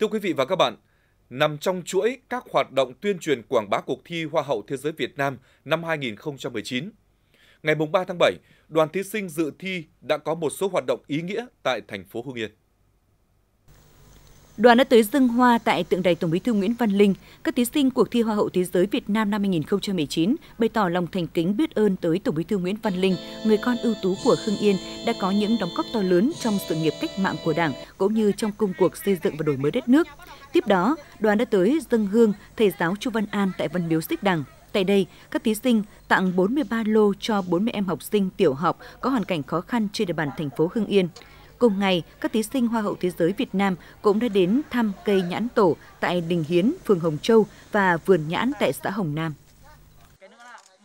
Thưa quý vị và các bạn, nằm trong chuỗi các hoạt động tuyên truyền quảng bá cuộc thi Hoa hậu Thế giới Việt Nam năm 2019. Ngày 3 tháng 7, đoàn thí sinh dự thi đã có một số hoạt động ý nghĩa tại thành phố Hưng Yên. Đoàn đã tới dâng hoa tại tượng đài Tổng Bí thư Nguyễn Văn Linh. Các thí sinh cuộc thi Hoa hậu thế giới Việt Nam năm 2019 bày tỏ lòng thành kính biết ơn tới Tổng Bí thư Nguyễn Văn Linh, người con ưu tú của Hưng Yên đã có những đóng góp to lớn trong sự nghiệp cách mạng của Đảng cũng như trong công cuộc xây dựng và đổi mới đất nước. Tiếp đó, đoàn đã tới dâng hương thầy giáo Chu Văn An tại Văn Miếu Xích Đằng. Tại đây, các thí sinh tặng 43 lô cho 40 em học sinh tiểu học có hoàn cảnh khó khăn trên địa bàn thành phố Hưng Yên. Cùng ngày, các thí sinh Hoa hậu Thế giới Việt Nam cũng đã đến thăm cây nhãn tổ tại Đình Hiến, phường Hồng Châu và vườn nhãn tại xã Hồng Nam.